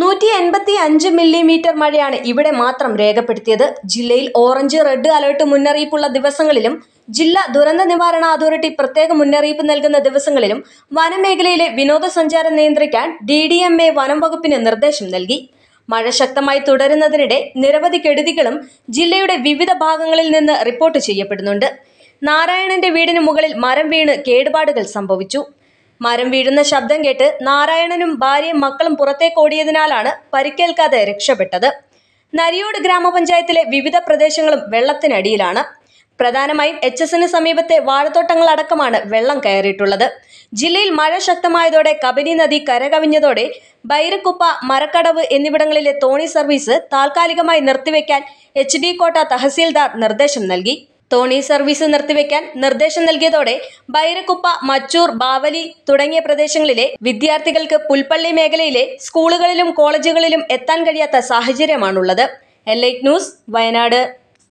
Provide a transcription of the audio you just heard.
നൂറ്റി എൺപത്തി അഞ്ച് മില്ലിമീറ്റർ മഴയാണ് ഇവിടെ മാത്രം രേഖപ്പെടുത്തിയത് ജില്ലയിൽ ഓറഞ്ച് റെഡ് അലേർട്ട് മുന്നറിയിപ്പുള്ള ദിവസങ്ങളിലും ജില്ലാ ദുരന്ത നിവാരണ അതോറിറ്റി പ്രത്യേക മുന്നറിയിപ്പ് നൽകുന്ന ദിവസങ്ങളിലും വനമേഖലയിലെ വിനോദസഞ്ചാരം നിയന്ത്രിക്കാൻ ഡി ഡി എം എ വനം വകുപ്പിന് നിർദ്ദേശം നൽകി മഴ ശക്തമായി തുടരുന്നതിനിടെ നിരവധി കെടുതികളും ജില്ലയുടെ വിവിധ ഭാഗങ്ങളിൽ നിന്ന് റിപ്പോർട്ട് ചെയ്യപ്പെടുന്നുണ്ട് നാരായണന്റെ വീടിന് മുകളിൽ മരം വീണ് കേടുപാടുകൾ സംഭവിച്ചു മരം വീഴുന്ന ശബ്ദം കേട്ട് നാരായണനും ഭാര്യയും മക്കളും പുറത്തേക്കോടിയതിനാലാണ് പരിക്കേൽക്കാതെ രക്ഷപ്പെട്ടത് നരിയോട് ഗ്രാമപഞ്ചായത്തിലെ വിവിധ പ്രദേശങ്ങളും വെള്ളത്തിനടിയിലാണ് പ്രധാനമായും എച്ച് എസിന് സമീപത്തെ വാഴത്തോട്ടങ്ങളടക്കമാണ് വെള്ളം കയറിയിട്ടുള്ളത് ജില്ലയിൽ മഴ ശക്തമായതോടെ കബനി നദി കരകവിഞ്ഞതോടെ ബൈരക്കുപ്പ മരക്കടവ് എന്നിവിടങ്ങളിലെ തോണി സർവീസ് താൽക്കാലികമായി നിർത്തിവെക്കാൻ എച്ച് ഡി കോട്ട തഹസീൽദാർ നിർദ്ദേശം നൽകി തോണി സർവീസ് നിർത്തിവെക്കാൻ നിർദ്ദേശം നൽകിയതോടെ ബൈരക്കുപ്പ മച്ചൂർ ബാവലി തുടങ്ങിയ പ്രദേശങ്ങളിലെ വിദ്യാർത്ഥികൾക്ക് പുൽപ്പള്ളി മേഖലയിലെ സ്കൂളുകളിലും കോളേജുകളിലും എത്താൻ കഴിയാത്ത സാഹചര്യമാണുള്ളത് എൽ ന്യൂസ് വയനാട്